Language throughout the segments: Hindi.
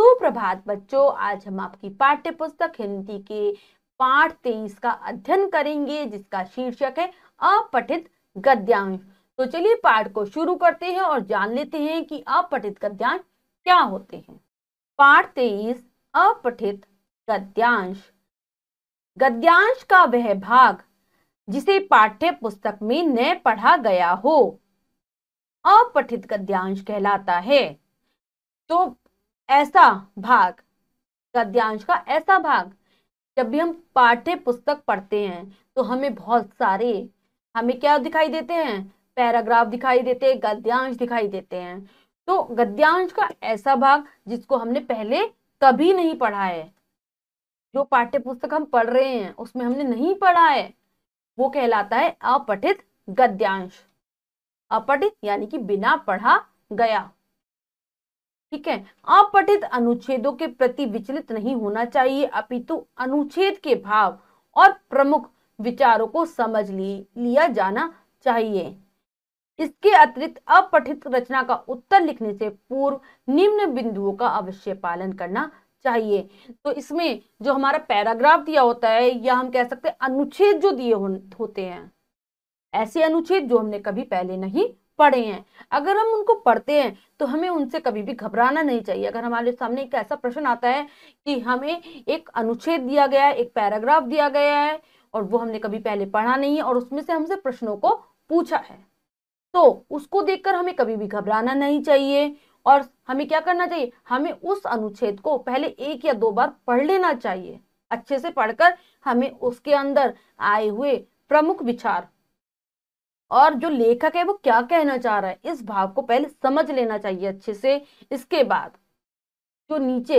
सुप्रभात बच्चों आज हम आपकी पाठ्य पुस्तक हिंदी के पाठ तेईस का अध्ययन करेंगे जिसका शीर्षक है अपठित गद्यांश तो चलिए पाठ को शुरू करते हैं और जान लेते हैं कि अपठित गद्यांश क्या होते हैं पाठ तेईस अपठित गद्यांश गद्यांश का वह भाग जिसे पाठ्य पुस्तक में न पढ़ा गया हो अपठित गद्यांश कहलाता है तो ऐसा भाग गद्यांश का ऐसा भाग जब भी हम पाठ्य पुस्तक पढ़ते हैं तो हमें बहुत सारे हमें क्या दिखाई देते हैं पैराग्राफ दिखाई देते हैं गद्यांश दिखाई देते हैं तो गद्यांश का ऐसा भाग जिसको हमने पहले कभी नहीं पढ़ा है जो पाठ्य पुस्तक हम पढ़ रहे हैं उसमें हमने नहीं पढ़ा है वो कहलाता है अपठित गद्यांश अपठित यानी कि बिना पढ़ा गया ठीक है अपठित अनुच्छेदों के प्रति विचलित नहीं होना चाहिए अपितु अनुच्छेद के भाव और प्रमुख विचारों को समझ लिया जाना चाहिए इसके अतिरिक्त अपठित रचना का उत्तर लिखने से पूर्व निम्न बिंदुओं का अवश्य पालन करना चाहिए तो इसमें जो हमारा पैराग्राफ दिया होता है या हम कह सकते हैं अनुच्छेद जो दिए होते हैं ऐसे अनुच्छेद जो हमने कभी पहले नहीं पढ़े हैं अगर हम उनको पढ़ते हैं तो हमें उनसे कभी भी घबराना नहीं चाहिए अगर हमारे सामने एक ऐसा प्रश्न आता है कि हमें एक अनुच्छेद दिया गया है एक पैराग्राफ दिया गया है और वो हमने कभी पहले पढ़ा नहीं है और उसमें से हमसे प्रश्नों को पूछा है तो उसको देखकर हमें कभी भी घबराना नहीं चाहिए और हमें क्या करना चाहिए हमें उस अनुच्छेद को पहले एक या दो बार पढ़ लेना चाहिए अच्छे से पढ़कर हमें उसके अंदर आए हुए प्रमुख विचार और जो लेखक है वो क्या कहना चाह रहा है इस भाव को पहले समझ लेना चाहिए अच्छे से इसके बाद जो नीचे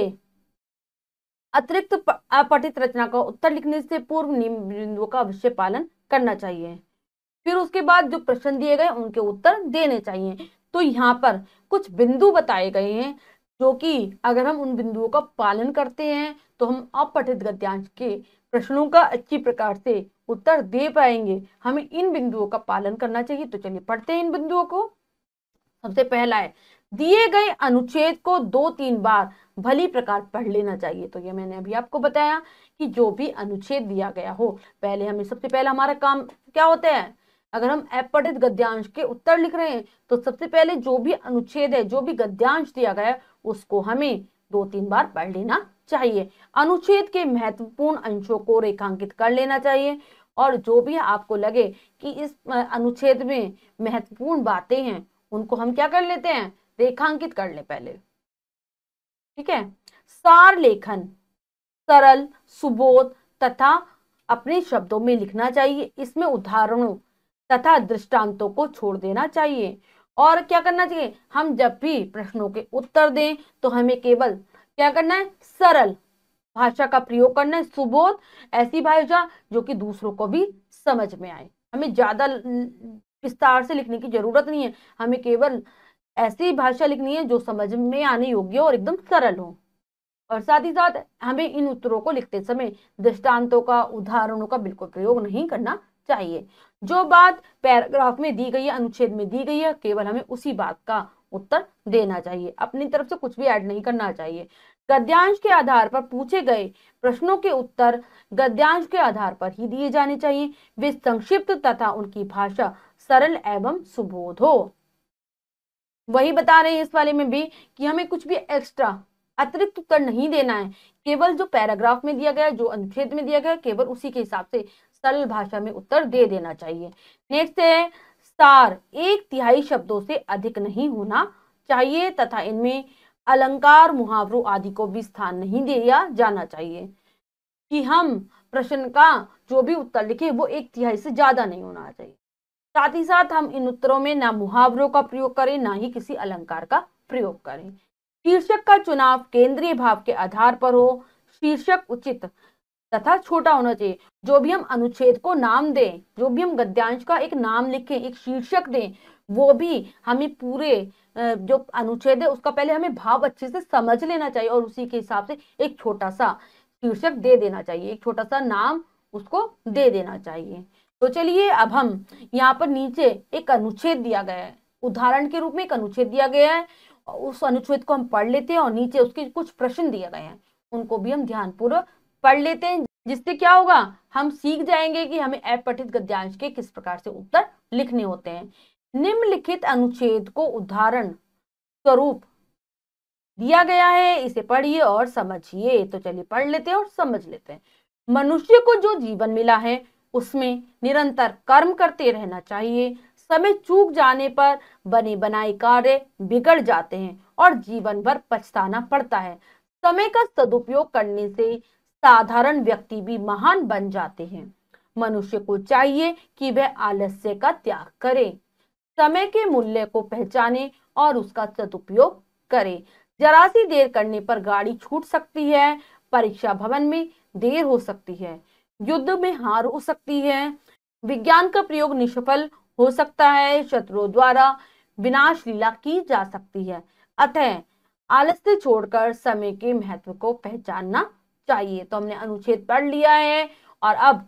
अतिरिक्त अपठित रचना का उत्तर लिखने से पूर्व निम्न बिंदुओं का अवश्य पालन करना चाहिए फिर उसके बाद जो प्रश्न दिए गए उनके उत्तर देने चाहिए तो यहाँ पर कुछ बिंदु बताए गए हैं जो कि अगर हम उन बिंदुओं का पालन करते हैं तो हम अपठित गद्यांश के प्रश्नों का अच्छी प्रकार से उत्तर दे पाएंगे हमें इन बिंदुओं का पालन करना चाहिए तो चलिए पढ़ते हैं इन बिंदुओं को सबसे पहला है दिए गए अनुच्छेद को दो तीन बार भली प्रकार पढ़ लेना चाहिए तो ये मैंने अभी आपको बताया कि जो भी अनुच्छेद दिया गया हो पहले हमें सबसे पहला हमारा काम क्या होता है अगर हम अपठित गद्यांश के उत्तर लिख रहे हैं तो सबसे पहले जो भी अनुच्छेद है जो भी गद्यांश दिया गया उसको हमें दो तीन बार पढ़ लेना चाहिए अनुच्छेद के महत्वपूर्ण अंशों को रेखांकित कर लेना चाहिए और जो भी आपको लगे कि इस अनुच्छेद में महत्वपूर्ण बातें हैं उनको हम क्या कर लेते हैं रेखांकित कर ले पहले ठीक है सार लेखन सरल सुबोध तथा अपने शब्दों में लिखना चाहिए इसमें उदाहरणों तथा दृष्टांतों को छोड़ देना चाहिए और क्या करना चाहिए हम जब भी प्रश्नों के उत्तर दें तो हमें केवल क्या करना है सरल भाषा का प्रयोग करना है सुबोध ऐसी भाषा जो कि दूसरों को भी समझ में आए हमें ज़्यादा विस्तार से लिखने की जरूरत नहीं है हमें केवल ऐसी भाषा लिखनी है जो समझ में आने योग्य और एकदम सरल हो और साथ ही साथ हमें इन उत्तरों को लिखते समय दृष्टांतों का उदाहरणों का बिल्कुल प्रयोग नहीं करना चाहिए जो बात पैराग्राफ में दी गई है अनुच्छेद में दी गई है केवल हमें उसी बात का उत्तर देना चाहिए अपनी तरफ से कुछ भी ऐड नहीं करना चाहिए गद्यांश के आधार पर पूछे गए प्रश्नों के उत्तर गद्यांश के आधार पर ही दिए जाने चाहिए वे संक्षिप्त तथा उनकी भाषा सरल एवं सुबोध हो वही बता रहे हैं इस वाले में भी कि हमें कुछ भी एक्स्ट्रा अतिरिक्त उत्तर नहीं देना है केवल जो पैराग्राफ में दिया गया जो अनुच्छेद में दिया गया केवल उसी के हिसाब से सरल भाषा में उत्तर दे देना चाहिए नेक्स्ट है सार एक तिहाई शब्दों से अधिक नहीं होना चाहिए तथा इनमें अलंकार मुहावरों आदि को भी स्थान नहीं दिया जाना चाहिए कि हम प्रश्न का जो भी उत्तर लिखे वो एक तिहाई से ज्यादा नहीं होना चाहिए साथ ही साथ हम इन उत्तरों में ना मुहावरों का प्रयोग करें ना ही किसी अलंकार का प्रयोग करें शीर्षक का चुनाव केंद्रीय भाव के आधार पर हो शीर्षक उचित तथा छोटा होना चाहिए जो भी हम अनुच्छेद को नाम दें जो भी हम गद्यांश का एक नाम लिखें एक शीर्षक दें वो भी हमें पूरे जो अनुच्छेद है उसका पहले हमें भाव अच्छे से समझ लेना चाहिए और उसी के हिसाब से एक छोटा सा शीर्षक दे देना चाहिए एक छोटा सा नाम उसको दे देना चाहिए तो चलिए अब हम यहाँ पर नीचे एक अनुच्छेद दिया गया है उदाहरण के रूप में एक अनुच्छेद दिया गया है उस अनुच्छेद को हम पढ़ लेते हैं और नीचे उसके कुछ प्रश्न दिए गए हैं उनको भी हम ध्यानपूर्वक पढ़ लेते हैं जिससे क्या होगा हम सीख जाएंगे कि हमें अपठित गद्यांश के किस प्रकार से उत्तर लिखने होते हैं निम्नलिखित अनुच्छेद को उदाहरण स्वरूप दिया गया है इसे पढ़िए और समझिए तो चलिए पढ़ लेते हैं और समझ लेते हैं मनुष्य को जो जीवन मिला है उसमें निरंतर कर्म करते रहना चाहिए समय चूक जाने पर बने बनाए कार्य बिगड़ जाते हैं और जीवन भर पछताना पड़ता है समय का सदुपयोग करने से साधारण व्यक्ति भी महान बन जाते हैं मनुष्य को चाहिए कि वह आलस्य का त्याग करे समय के मूल्य को पहचाने और उसका सदुपयोग करें जरा सी देर करने पर गाड़ी छूट सकती है परीक्षा भवन में देर हो सकती है युद्ध में हार हो सकती है विज्ञान का प्रयोग निष्फल हो सकता है शत्रुओं द्वारा विनाश लीला की जा सकती है अतः आलस्य छोड़कर समय के महत्व को पहचानना चाहिए तो हमने अनुच्छेद पढ़ लिया है और अब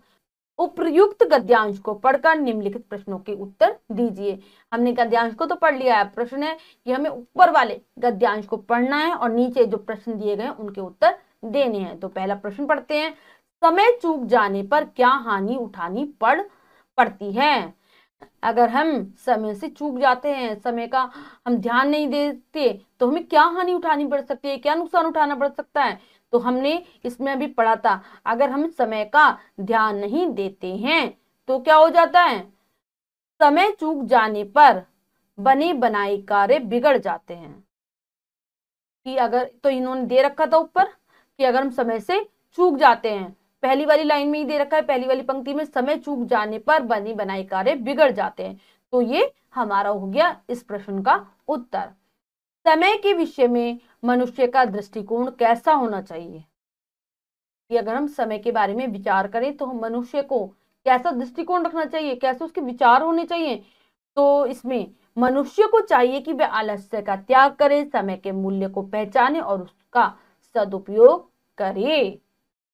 उपयुक्त गद्यांश को पढ़कर निम्नलिखित प्रश्नों के उत्तर दीजिए हमने गद्यांश को तो पढ़ लिया है प्रश्न है कि हमें ऊपर वाले गद्यांश को पढ़ना है और नीचे जो प्रश्न दिए गए उनके उत्तर देने हैं तो पहला प्रश्न पढ़ते हैं समय चूक जाने पर क्या हानि उठानी पड़ पड़ती है अगर हम समय से चूक जाते हैं समय का हम ध्यान नहीं देते तो हमें क्या हानि उठानी पड़ सकती है क्या नुकसान उठाना पड़ सकता है तो हमने इसमें अभी पढ़ा था अगर हम समय का ध्यान नहीं देते हैं तो क्या हो जाता है समय चूक जाने पर बने बनाए कार्य बिगड़ जाते हैं कि अगर तो इन्होंने दे रखा था ऊपर कि अगर हम समय से चूक जाते हैं पहली वाली लाइन में ही दे रखा है पहली वाली पंक्ति में समय चूक जाने पर बनी बनाई कार्य बिगड़ जाते हैं तो ये हमारा हो गया इस प्रश्न का उत्तर समय के विषय में मनुष्य का दृष्टिकोण कैसा होना चाहिए कि अगर हम समय के बारे में विचार करें तो हम मनुष्य को कैसा दृष्टिकोण रखना चाहिए कैसे उसके विचार होने चाहिए तो इसमें मनुष्य को चाहिए कि वह आलस्य का त्याग करे समय के मूल्य को पहचाने और उसका सदुपयोग करे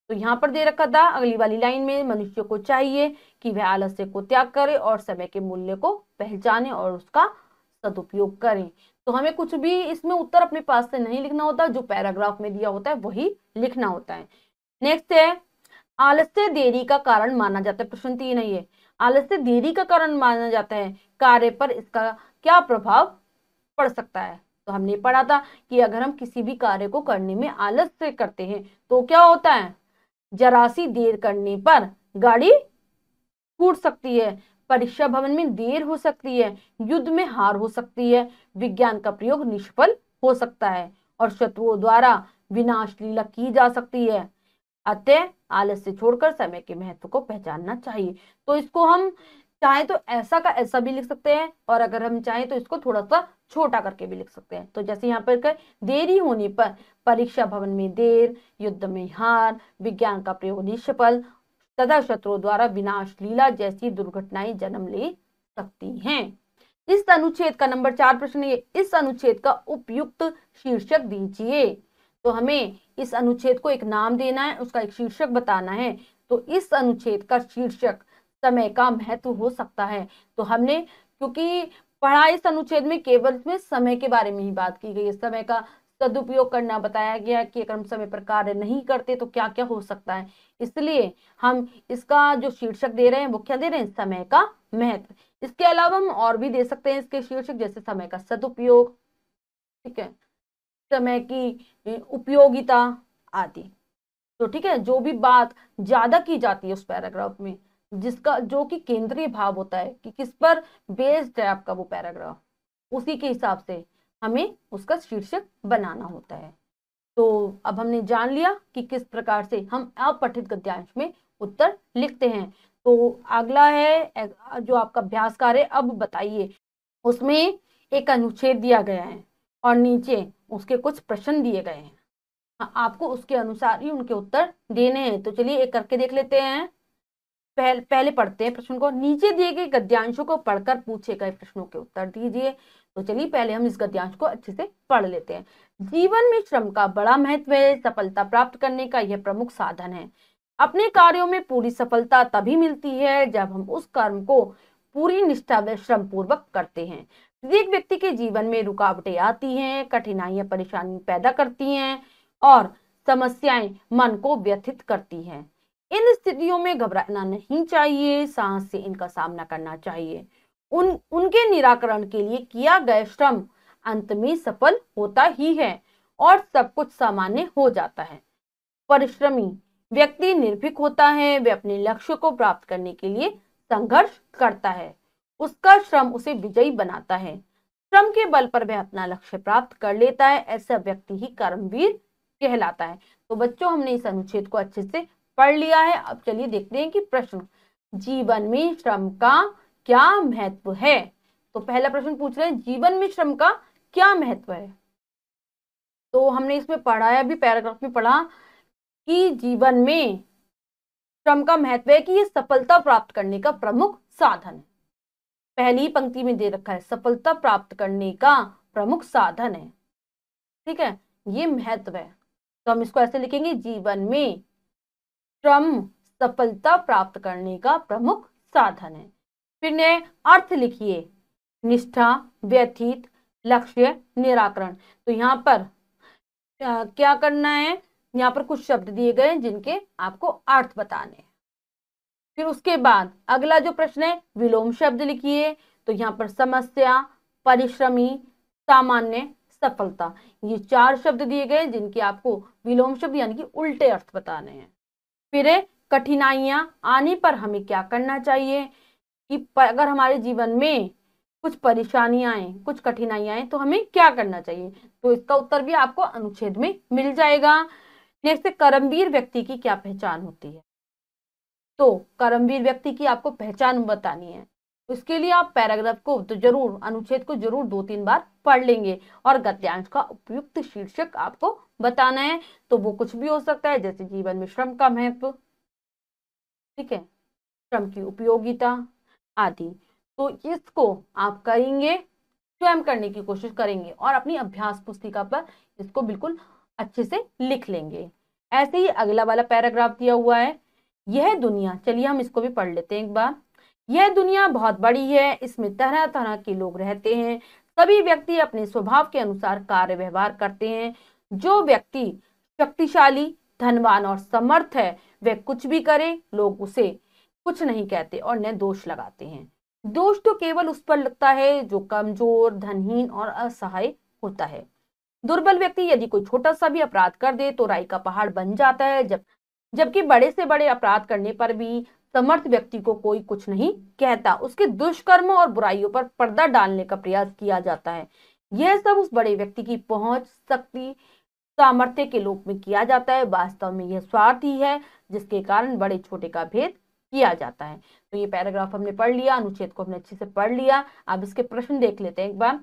तो यहाँ पर दे रखा था अगली वाली लाइन में मनुष्य को चाहिए कि वह आलस्य को त्याग करे और समय के मूल्य को पहचाने और उसका सदुपयोग करें तो हमें कुछ भी इसमें उत्तर अपने पास से नहीं लिखना होता जो पैराग्राफ में दिया होता है वही लिखना होता है नेक्स्ट है आलस्य देरी का कारण माना जाता है प्रश्न तीन है ये आलस्य देरी का कारण माना जाता है कार्य पर इसका क्या प्रभाव पड़ सकता है तो हमने पढ़ा था कि अगर हम किसी भी कार्य को करने में आलस्य करते हैं तो क्या होता है जरा सी देर करने पर गाड़ी टूट सकती है परीक्षा भवन में देर हो सकती है युद्ध में हार हो सकती है विज्ञान का प्रयोग निष्फल हो सकता है और शत्रुओं द्वारा विनाश लीला की जा सकती है अतः आलस से छोड़कर समय के महत्व को पहचानना चाहिए तो इसको हम चाहे तो ऐसा का ऐसा भी लिख सकते हैं और अगर हम चाहें तो इसको थोड़ा सा छोटा करके भी लिख सकते हैं तो जैसे यहाँ पर देरी होने पर परीक्षा भवन में देर युद्ध में हार विज्ञान का प्रयोग निष्फल तथा शत्रु द्वारा विनाश लीला जैसी दुर्घटनाएं जन्म ले सकती हैं इस अनुच्छेद का नंबर चार प्रश्न ये इस अनुच्छेद का उपयुक्त शीर्षक दीजिए तो हमें इस अनुच्छेद को एक नाम देना है उसका एक शीर्षक बताना है तो इस अनुच्छेद का शीर्षक समय का महत्व हो सकता है तो हमने क्योंकि पढ़ा इस अनुच्छेद में केवल में समय के बारे में ही बात की गई है समय का सदुपयोग करना बताया गया कि अगर हम समय पर कार्य नहीं करते तो क्या क्या हो सकता है इसलिए हम इसका जो शीर्षक दे रहे हैं वो क्या दे रहे हैं समय का महत्व इसके अलावा हम और भी दे सकते हैं इसके शीर्षक जैसे समय का सदुपयोग ठीक है समय की उपयोगिता आदि तो ठीक है जो भी बात ज्यादा की जाती है उस पैराग्राफ में जिसका जो कि केंद्रीय भाव होता है कि किस पर बेस्ड है आपका वो पैराग्राफ उसी के हिसाब से हमें उसका शीर्षक बनाना होता है तो अब हमने जान लिया कि किस प्रकार से हम अपठित गद्यांश में उत्तर लिखते हैं तो अगला है जो आपका अभ्यास कार्य अब बताइए उसमें एक अनुच्छेद दिया गया है और नीचे उसके कुछ प्रश्न दिए गए हैं हाँ, आपको उसके अनुसार ही उनके उत्तर देने हैं तो चलिए एक करके देख लेते हैं पहल, पहले पढ़ते हैं प्रश्न को नीचे दिए गए गद्यांशों को पढ़कर पूछे गए प्रश्नों के उत्तर दीजिए तो चलिए पहले हम इस गद्यांश को अच्छे से पढ़ लेते हैं जीवन में श्रम का बड़ा महत्व है सफलता प्राप्त करने का यह प्रमुख साधन है अपने कार्यों में पूरी सफलता तभी मिलती है जब हम उस कर्म को पूरी निष्ठा व श्रम पूर्वक करते हैं प्रत्येक व्यक्ति के जीवन में रुकावटें आती हैं कठिनाइयां परेशानी पैदा करती हैं और समस्याएं मन को व्यथित करती हैं इन स्थितियों में घबराना नहीं चाहिए सांस से इनका सामना करना चाहिए उन उनके निराकरण के लिए किया गया श्रम अंत में सफल होता ही है और सब कुछ सामान्य हो जाता है परिश्रमी व्यक्ति निर्भीक होता है वे अपने लक्ष्य को प्राप्त करने के लिए संघर्ष करता है उसका श्रम उसे विजयी बनाता है श्रम के बल पर वह अपना लक्ष्य प्राप्त कर लेता है ऐसा व्यक्ति ही कर्मवीर कहलाता है तो बच्चों हमने इस अनुच्छेद को अच्छे से पढ़ लिया है अब चलिए देखते हैं कि प्रश्न जीवन में श्रम का क्या महत्व है तो पहला प्रश्न पूछ रहे हैं जीवन में श्रम का क्या महत्व है तो हमने इसमें पढ़ाया भी पैराग्राफ में पढ़ा कि जीवन में श्रम का महत्व है कि यह सफलता प्राप्त करने का प्रमुख साधन है पहली पंक्ति में दे रखा है सफलता प्राप्त करने का प्रमुख साधन है ठीक है ये महत्व है तो हम इसको ऐसे लिखेंगे जीवन में श्रम सफलता प्राप्त करने का प्रमुख साधन है फिर ने अर्थ लिखिए निष्ठा व्यथित लक्ष्य निराकरण तो यहाँ पर क्या करना है यहाँ पर कुछ शब्द दिए गए हैं जिनके आपको अर्थ बताने फिर उसके बाद अगला जो प्रश्न है विलोम शब्द लिखिए तो यहाँ पर समस्या परिश्रमी सामान्य सफलता ये चार शब्द दिए गए जिनके आपको विलोम शब्द यानी कि उल्टे अर्थ बताने हैं फिर कठिनाइयां आने पर हमें क्या करना चाहिए कि अगर हमारे जीवन में कुछ परेशानियां आए कुछ कठिनाइयां आए तो हमें क्या करना चाहिए तो इसका उत्तर भी आपको अनुच्छेद में मिल जाएगा नेक्स्ट कर्मवीर व्यक्ति की क्या पहचान होती है तो कर्मवीर व्यक्ति की आपको पहचान बतानी है उसके लिए आप पैराग्राफ को तो जरूर अनुच्छेद को जरूर दो तीन बार पढ़ लेंगे और गद्यांश का उपयुक्त शीर्षक आपको बताना है तो वो कुछ भी हो सकता है जैसे जीवन में श्रम का महत्व तो। ठीक है श्रम की उपयोगिता आदि तो इसको आप करेंगे स्वयं करने की कोशिश करेंगे और अपनी अभ्यास पुस्तिका पर इसको बिल्कुल अच्छे से लिख लेंगे ऐसे ही अगला वाला पैराग्राफ दिया हुआ है यह दुनिया चलिए हम इसको भी पढ़ लेते हैं एक बार यह दुनिया बहुत बड़ी है इसमें तरह तरह के लोग रहते हैं सभी व्यक्ति अपने स्वभाव के अनुसार कार्य व्यवहार करते हैं जो व्यक्ति शक्तिशाली धनवान और समर्थ है वह कुछ भी करे लोग उसे कुछ नहीं कहते और न दोष लगाते हैं दोष तो केवल उस पर लगता है जो कमजोर धनहीन और असहाय होता है दुर्बल व्यक्ति यदि कोई छोटा सा भी अपराध कर दे तो राई का पहाड़ बन जाता है जब जबकि बड़े से बड़े अपराध करने पर भी समर्थ व्यक्ति को कोई कुछ नहीं कहता उसके दुष्कर्मों और बुराइयों पर पर्दा डालने का प्रयास किया जाता है यह सब उस बड़े व्यक्ति की पहुंच शक्ति सामर्थ्य के रूप में किया जाता है वास्तव में यह स्वार्थ ही है जिसके कारण बड़े छोटे का भेद किया जाता है तो ये पैराग्राफ हमने पढ़ लिया अनुच्छेद को हमने अच्छे से पढ़ लिया अब इसके प्रश्न देख लेते हैं एक बार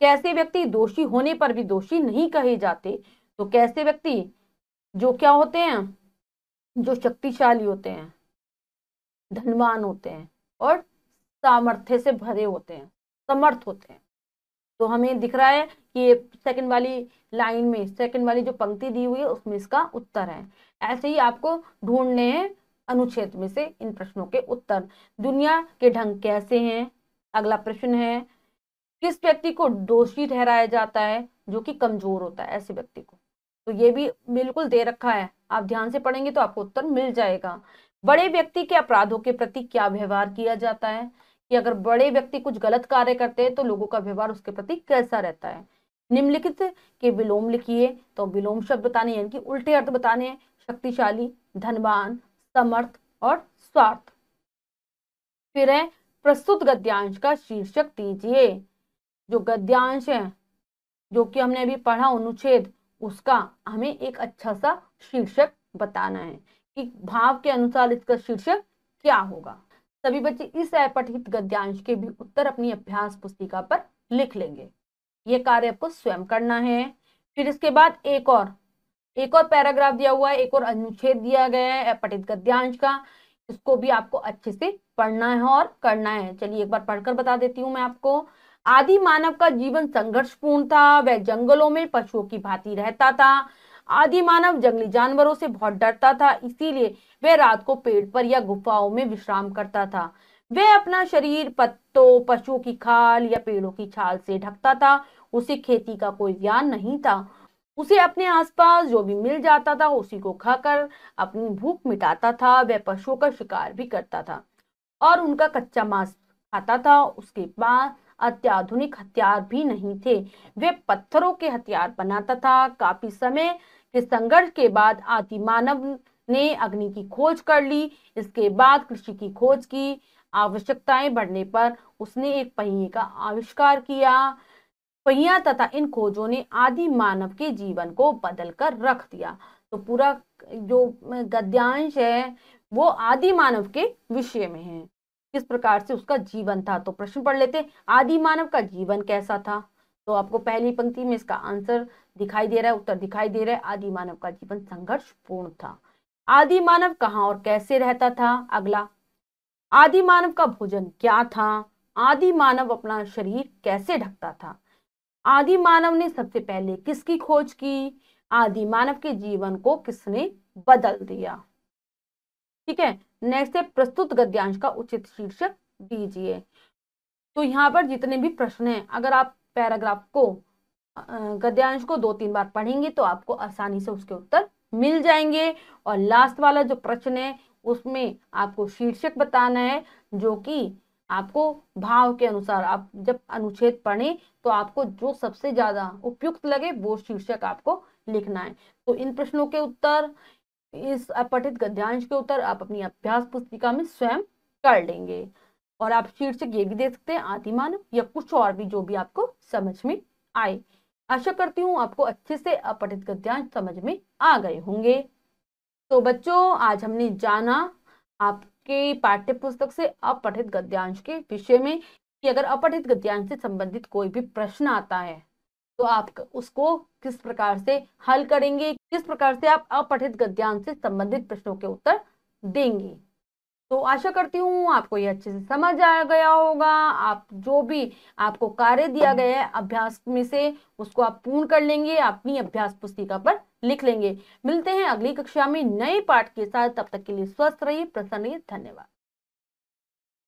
कैसे व्यक्ति दोषी होने पर भी दोषी नहीं कहे जाते तो कैसे व्यक्ति जो क्या होते हैं जो शक्तिशाली होते हैं धनवान होते हैं और सामर्थ्य से भरे होते हैं समर्थ होते हैं तो हमें दिख रहा है कि सेकंड वाली लाइन में सेकंड वाली जो पंक्ति दी हुई है उसमें इसका उत्तर है ऐसे ही आपको ढूंढने हैं अनुच्छेद में से इन प्रश्नों के उत्तर दुनिया के ढंग कैसे हैं अगला प्रश्न है किस व्यक्ति को दोषी ठहराया जाता है जो कि कमजोर होता है ऐसे व्यक्ति को तो ये भी बिल्कुल दे रखा है आप ध्यान से पढ़ेंगे तो आपको उत्तर मिल जाएगा बड़े व्यक्ति के अपराधों के प्रति क्या व्यवहार किया जाता है कि अगर बड़े व्यक्ति कुछ गलत कार्य करते हैं तो लोगों का व्यवहार उसके प्रति कैसा रहता है निम्नलिखित के विलोम लिखिए तो विलोम शब्द बताने यानी कि उल्टे अर्थ बताने हैं शक्तिशाली धनवान समर्थ और स्वार्थ फिर है प्रस्तुत गद्यांश का शीर्षक दीजिए जो गद्यांश है जो कि हमने अभी पढ़ा अनुच्छेद उसका हमें एक अच्छा सा शीर्षक बताना है कि भाव के अनुसार इसका शीर्षक क्या होगा सभी बच्चे इस अपठित गद्यांश के भी उत्तर अपनी अभ्यास पुस्तिका पर लिख लेंगे ये कार्य आपको स्वयं करना है फिर इसके बाद एक और एक और पैराग्राफ दिया हुआ है एक और अनुच्छेद दिया गया है पठित गद्यांश का इसको भी आपको अच्छे से पढ़ना है और करना है चलिए एक बार पढ़कर बता देती हूँ मैं आपको आदि मानव का जीवन संघर्षपूर्ण था वह जंगलों में पशुओं की भांति रहता था आदि मानव जंगली जानवरों से बहुत डरता था इसीलिए वह रात को पेड़ पर या गुफाओं में विश्राम करता था वह अपना शरीर पत्तों पशुओं की खाल या पेड़ों की छाल से ढकता था उसे खेती का कोई ज्ञान नहीं था उसे अपने आसपास जो भी मिल जाता था उसी को खाकर अपनी भूख मिटाता था वह पशुओं का शिकार भी करता था और उनका कच्चा मांस खाता था उसके पास अत्याधुनिक हथियार भी नहीं थे वे पत्थरों के हथियार बनाता था काफी समय के संघर्ष के बाद आदि मानव ने अग्नि की खोज कर ली इसके बाद कृषि की खोज की आवश्यकताएं बढ़ने पर उसने एक पहिए का आविष्कार किया पहिया तथा इन खोजों ने आदि मानव के जीवन को बदल कर रख दिया तो पूरा जो गद्यांश है वो आदि मानव के विषय में है किस प्रकार से उसका जीवन था तो प्रश्न पढ़ लेते आदि मानव का जीवन कैसा था तो आपको पहली पंक्ति में इसका आंसर दिखाई दे रहा है उत्तर दिखाई दे रहा है आदि मानव का जीवन संघर्षपूर्ण था आदि मानव कहाँ और कैसे रहता था अगला आदि मानव का भोजन क्या था आदि मानव अपना शरीर कैसे ढकता था आदि मानव ने सबसे पहले किसकी खोज की आदि मानव के जीवन को किसने बदल दिया ठीक है नेक्स्ट है प्रस्तुत गद्यांश का उचित शीर्षक दीजिए तो यहाँ पर जितने भी प्रश्न हैं अगर आप पैराग्राफ को गद्यांश को दो तीन बार पढ़ेंगे तो आपको आसानी से उसके उत्तर मिल जाएंगे और लास्ट वाला जो प्रश्न है उसमें आपको शीर्षक बताना है जो कि आपको भाव के अनुसार आप जब अनुच्छेद पढ़े तो आपको जो सबसे ज़्यादा उपयुक्त लगे वो शीर्षक आपको लिखना है तो इन प्रश्नों के उत्तर इस अपठित गद्यांश के उत्तर आप अपनी अभ्यास पुस्तिका में स्वयं कर लेंगे और आप शीर्षक ये भी दे सकते हैं आदिमान या कुछ और भी जो भी आपको समझ में आए आशा करती हूँ आपको अच्छे से अपठित गद्यांश समझ में आ गए होंगे तो बच्चों आज हमने जाना आपके पाठ्य पुस्तक से अपठित गद्यांश के विषय में कि अगर अपठित गद्यांश से संबंधित कोई भी प्रश्न आता है तो आप उसको किस प्रकार से हल करेंगे किस प्रकार से आप अपठित गद्यांश से संबंधित प्रश्नों के उत्तर देंगे तो आशा करती हूँ आपको ये अच्छे से समझ आ गया होगा आप जो भी आपको कार्य दिया गया है अभ्यास में से उसको आप पूर्ण कर लेंगे अपनी अभ्यास पुस्तिका पर लिख लेंगे मिलते हैं अगली कक्षा में नए पाठ के साथ तब तक के लिए स्वस्थ रहिए प्रसन्न रहिए धन्यवाद